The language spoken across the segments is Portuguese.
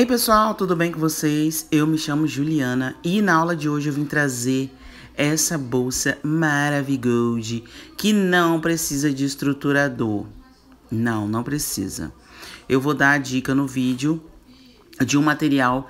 Ei pessoal, tudo bem com vocês? Eu me chamo Juliana e na aula de hoje eu vim trazer essa bolsa Maravigold que não precisa de estruturador. Não, não precisa. Eu vou dar a dica no vídeo de um material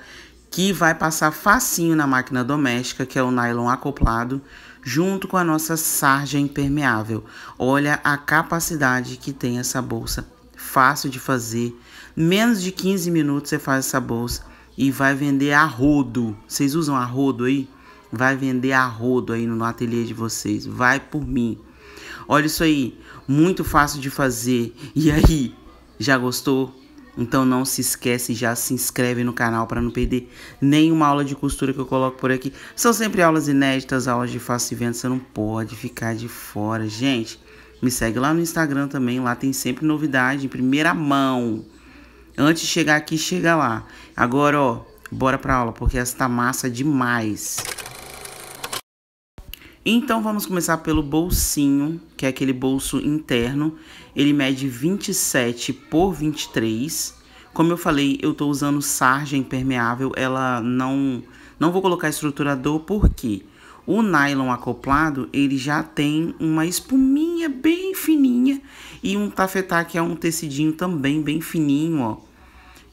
que vai passar facinho na máquina doméstica, que é o nylon acoplado, junto com a nossa sarja impermeável. Olha a capacidade que tem essa bolsa, fácil de fazer, Menos de 15 minutos você faz essa bolsa e vai vender a rodo. Vocês usam a rodo aí? Vai vender a rodo aí no ateliê de vocês. Vai por mim. Olha isso aí, muito fácil de fazer. E aí, já gostou? Então não se esquece, já se inscreve no canal para não perder nenhuma aula de costura que eu coloco por aqui. São sempre aulas inéditas, aulas de fácil venda, você não pode ficar de fora. Gente, me segue lá no Instagram também, lá tem sempre novidade em primeira mão. Antes de chegar aqui, chega lá. Agora, ó, bora pra aula, porque essa tá massa demais. Então vamos começar pelo bolsinho, que é aquele bolso interno. Ele mede 27 por 23. Como eu falei, eu estou usando sarja impermeável, ela não não vou colocar estruturador porque o nylon acoplado, ele já tem uma espuminha bem fininha e um tafetá que é um tecidinho também bem fininho, ó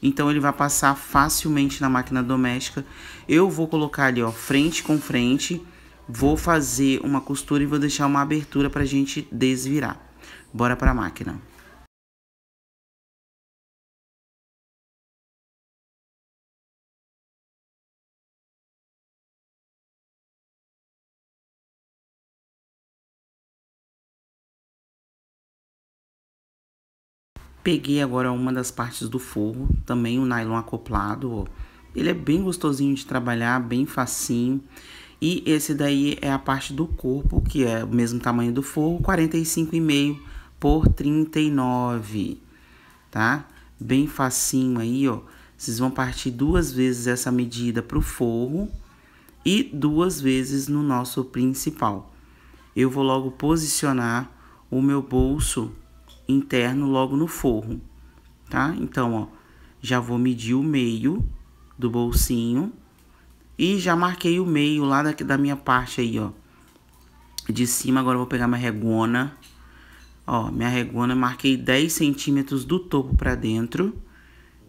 então ele vai passar facilmente na máquina doméstica. Eu vou colocar ali, ó, frente com frente. Vou fazer uma costura e vou deixar uma abertura para a gente desvirar. Bora para a máquina. Peguei agora uma das partes do forro, também o um nylon acoplado. Ele é bem gostosinho de trabalhar, bem facinho. E esse daí é a parte do corpo, que é o mesmo tamanho do forro, 45,5 por 39, tá? Bem facinho aí, ó. Vocês vão partir duas vezes essa medida pro forro e duas vezes no nosso principal. Eu vou logo posicionar o meu bolso interno logo no forro, tá? Então, ó, já vou medir o meio do bolsinho e já marquei o meio lá da, da minha parte aí, ó. De cima, agora vou pegar minha regona, ó, minha regona, marquei 10 centímetros do topo para dentro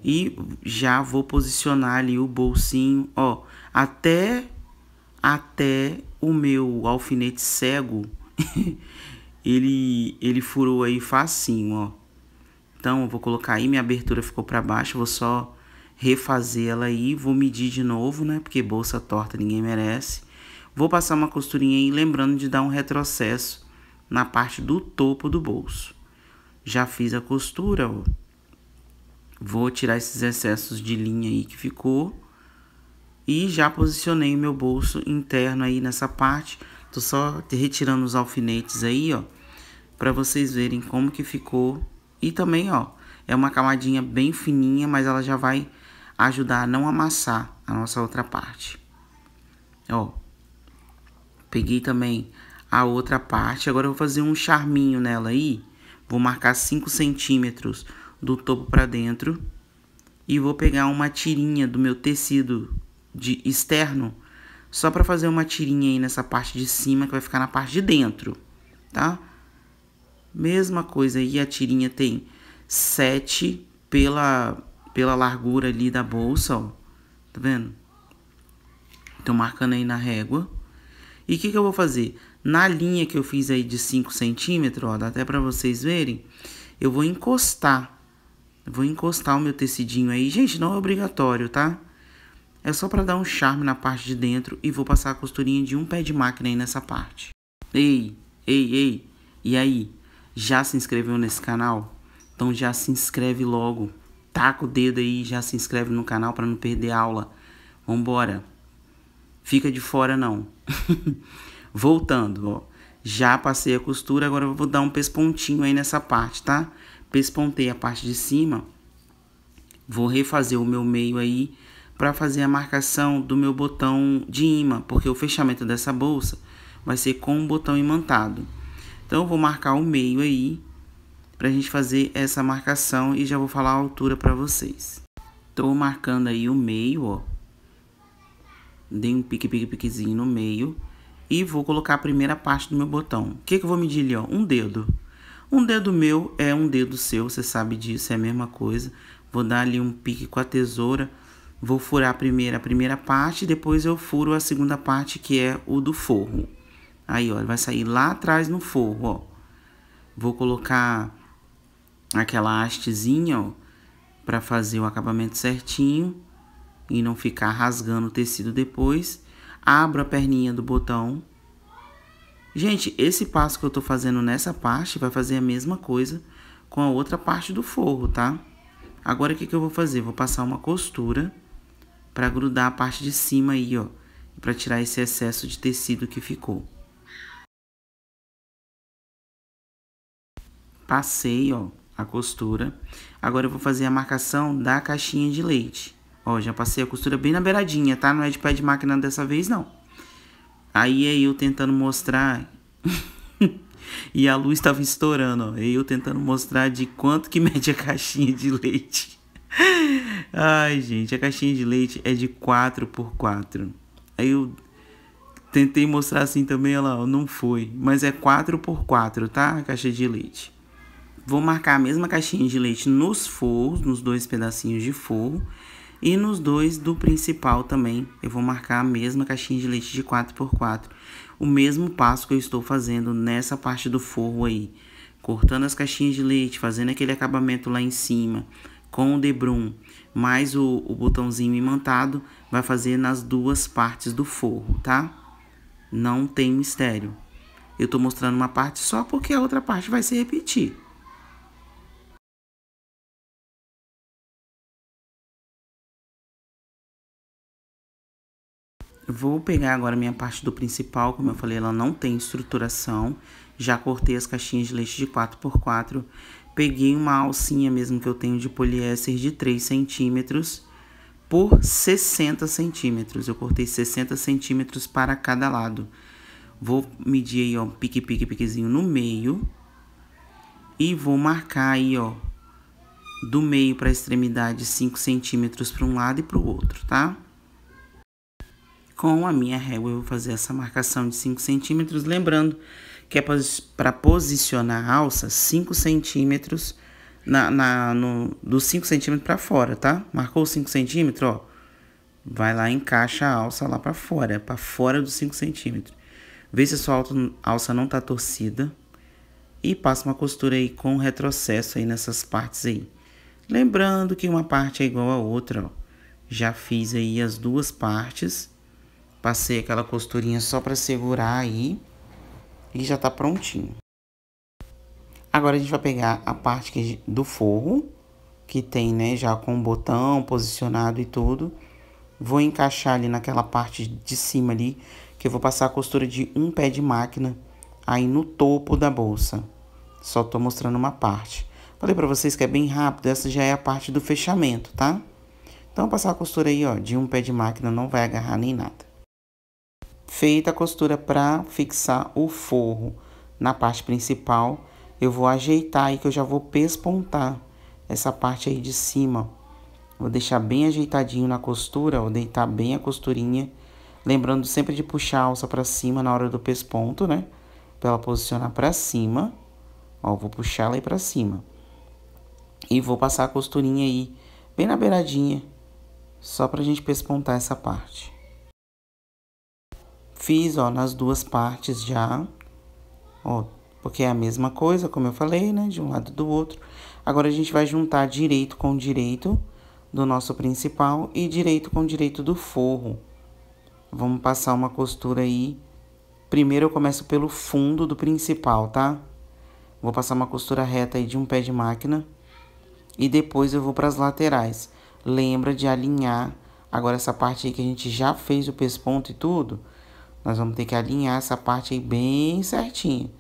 e já vou posicionar ali o bolsinho, ó, até até o meu alfinete cego ele, ele furou aí facinho, ó. Então, eu vou colocar aí, minha abertura ficou para baixo, vou só refazer ela aí, vou medir de novo, né? Porque bolsa torta ninguém merece. Vou passar uma costurinha aí, lembrando de dar um retrocesso na parte do topo do bolso. Já fiz a costura, ó. Vou tirar esses excessos de linha aí que ficou. E já posicionei o meu bolso interno aí nessa parte Tô só retirando os alfinetes aí, ó, para vocês verem como que ficou. E também, ó, é uma camadinha bem fininha, mas ela já vai ajudar a não amassar a nossa outra parte. Ó, peguei também a outra parte. Agora eu vou fazer um charminho nela aí. Vou marcar 5 centímetros do topo para dentro. E vou pegar uma tirinha do meu tecido de externo só para fazer uma tirinha aí nessa parte de cima que vai ficar na parte de dentro, tá? Mesma coisa aí, a tirinha tem 7 pela, pela largura ali da bolsa, ó. Tá vendo? Tô marcando aí na régua. E o que, que eu vou fazer? Na linha que eu fiz aí de 5 centímetros, ó, dá até para vocês verem, eu vou encostar. vou encostar o meu tecidinho aí. Gente, não é obrigatório, tá? É só para dar um charme na parte de dentro e vou passar a costurinha de um pé de máquina aí nessa parte. Ei, ei, ei, e aí? Já se inscreveu nesse canal? Então já se inscreve logo. Taca o dedo aí, já se inscreve no canal para não perder aula. Vambora. Fica de fora não. Voltando, ó. Já passei a costura, agora eu vou dar um pespontinho aí nessa parte, tá? Pespontei a parte de cima. Vou refazer o meu meio aí para fazer a marcação do meu botão de imã, porque o fechamento dessa bolsa vai ser com o um botão imantado. Então, eu vou marcar o meio aí, para a gente fazer essa marcação e já vou falar a altura para vocês. Estou marcando aí o meio, ó. Dei um pique, pique, piquezinho no meio. E vou colocar a primeira parte do meu botão. O que, que eu vou medir ali, ó? Um dedo. Um dedo meu é um dedo seu, você sabe disso, é a mesma coisa. Vou dar ali um pique com a tesoura Vou furar primeiro a primeira parte, depois eu furo a segunda parte, que é o do forro. Aí, ó, vai sair lá atrás no forro, ó. Vou colocar aquela hastezinha, ó, para fazer o acabamento certinho e não ficar rasgando o tecido depois. Abro a perninha do botão. Gente, esse passo que eu tô fazendo nessa parte vai fazer a mesma coisa com a outra parte do forro, tá? Agora, o que, que eu vou fazer? Vou passar uma costura para grudar a parte de cima aí, ó, para tirar esse excesso de tecido que ficou. Passei, ó, a costura. Agora eu vou fazer a marcação da caixinha de leite. Ó, já passei a costura bem na beiradinha, tá? Não é de pé de máquina dessa vez, não. Aí é eu tentando mostrar... e a luz estava estourando, ó. É eu tentando mostrar de quanto que mede a caixinha de leite. Ai, gente, a caixinha de leite é de 4 por 4 Aí eu tentei mostrar assim também, olha lá, não foi. Mas é 4 por 4 tá? A caixa de leite. Vou marcar a mesma caixinha de leite nos forros, nos dois pedacinhos de forro. E nos dois do principal também, eu vou marcar a mesma caixinha de leite de 4x4. O mesmo passo que eu estou fazendo nessa parte do forro aí. Cortando as caixinhas de leite, fazendo aquele acabamento lá em cima com o debrum mais o, o botãozinho imantado, vai fazer nas duas partes do forro, tá? Não tem mistério. Eu tô mostrando uma parte só porque a outra parte vai se repetir. Vou pegar agora minha parte do principal, como eu falei, ela não tem estruturação. Já cortei as caixinhas de leite de 4x4 peguei uma alcinha mesmo que eu tenho de poliéster de 3 centímetros por 60 centímetros. Eu cortei 60 centímetros para cada lado. Vou medir aí, ó, pique, pique, piquezinho no meio. E vou marcar aí, ó, do meio para a extremidade 5 centímetros para um lado e para o outro, tá? Com a minha régua eu vou fazer essa marcação de 5 centímetros, lembrando que é para posicionar a alça 5 centímetros na, na, no, dos 5 centímetros para fora, tá? Marcou 5 centímetros, ó. Vai lá, encaixa a alça lá para fora, é para fora dos 5 centímetros. Vê se a sua alça não tá torcida. E passa uma costura aí com retrocesso aí nessas partes aí. Lembrando que uma parte é igual a outra, ó. Já fiz aí as duas partes. Passei aquela costurinha só para segurar aí e já está prontinho. Agora a gente vai pegar a parte do forro, que tem, né, já com o botão posicionado e tudo. Vou encaixar ali naquela parte de cima ali, que eu vou passar a costura de um pé de máquina aí no topo da bolsa. Só tô mostrando uma parte. Falei pra vocês que é bem rápido, essa já é a parte do fechamento, tá? Então, passar a costura aí, ó, de um pé de máquina não vai agarrar nem nada. Feita a costura para fixar o forro na parte principal, eu vou ajeitar aí que eu já vou pespontar essa parte aí de cima. Vou deixar bem ajeitadinho na costura, vou deitar bem a costurinha. Lembrando sempre de puxar a alça para cima na hora do pesponto, né? Para ela posicionar para cima. Ó, vou puxar ela aí para cima. E vou passar a costurinha aí bem na beiradinha, só pra gente pespontar essa parte. Fiz, ó, nas duas partes já, ó, porque é a mesma coisa, como eu falei, né, de um lado do outro. Agora, a gente vai juntar direito com direito do nosso principal e direito com direito do forro. Vamos passar uma costura aí. Primeiro, eu começo pelo fundo do principal, tá? Vou passar uma costura reta aí de um pé de máquina. E depois eu vou para as laterais. Lembra de alinhar. Agora, essa parte aí que a gente já fez o pesponto e tudo... Nós vamos ter que alinhar essa parte aí bem certinha.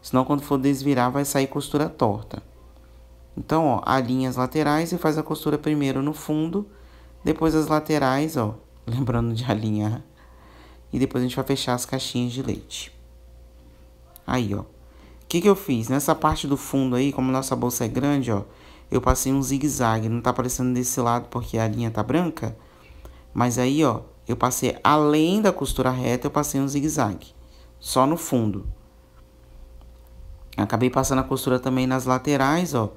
Senão quando for desvirar vai sair costura torta. Então, ó, alinha as laterais e faz a costura primeiro no fundo, depois as laterais, ó, lembrando de alinhar. E depois a gente vai fechar as caixinhas de leite. Aí, ó. O que que eu fiz? Nessa parte do fundo aí, como nossa bolsa é grande, ó, eu passei um zigue-zague. Não tá aparecendo desse lado porque a linha tá branca, mas aí, ó, eu passei além da costura reta, eu passei um zigue-zague, só no fundo. Acabei passando a costura também nas laterais, ó.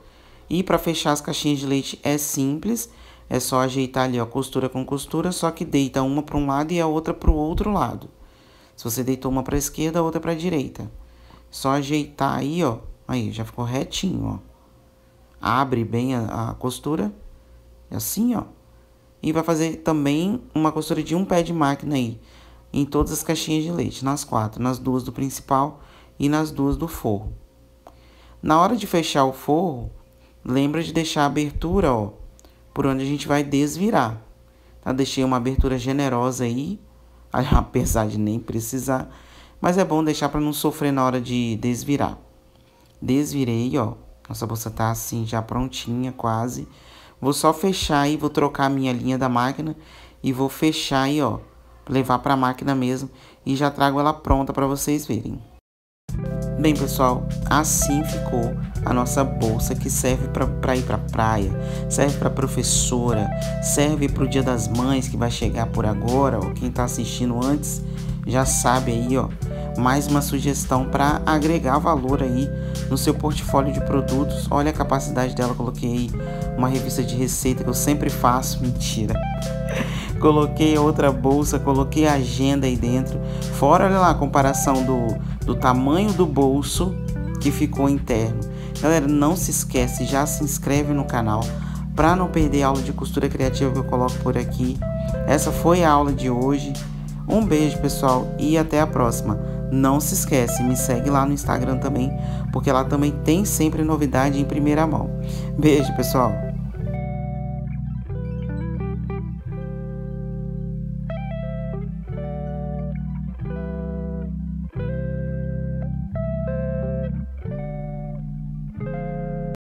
E para fechar as caixinhas de leite é simples, é só ajeitar ali, ó, costura com costura, só que deita uma para um lado e a outra para o outro lado. Se você deitou uma para a esquerda, a outra para a direita. Só ajeitar aí, ó. Aí, já ficou retinho, ó. Abre bem a, a costura. Assim, ó. E vai fazer também uma costura de um pé de máquina aí, em todas as caixinhas de leite, nas quatro, nas duas do principal e nas duas do forro. Na hora de fechar o forro, lembra de deixar a abertura, ó, por onde a gente vai desvirar. Tá? Deixei uma abertura generosa aí, apesar de nem precisar, mas é bom deixar para não sofrer na hora de desvirar. Desvirei, ó, nossa bolsa tá assim já prontinha quase. Vou só fechar aí, vou trocar a minha linha da máquina e vou fechar aí, ó, levar para a máquina mesmo e já trago ela pronta para vocês verem. Bem, pessoal, assim ficou a nossa bolsa que serve para pra ir para praia, serve para professora, serve para o Dia das Mães que vai chegar por agora, ou quem está assistindo antes já sabe aí, ó, mais uma sugestão para agregar valor aí no seu portfólio de produtos. Olha a capacidade dela, coloquei uma revista de receita que eu sempre faço, mentira. coloquei outra bolsa, coloquei agenda aí dentro. Fora, olha lá a comparação do, do tamanho do bolso que ficou interno. Galera, não se esquece, já se inscreve no canal para não perder a aula de costura criativa que eu coloco por aqui. Essa foi a aula de hoje. Um beijo, pessoal, e até a próxima. Não se esquece, me segue lá no Instagram também, porque lá também tem sempre novidade em primeira mão. Beijo, pessoal!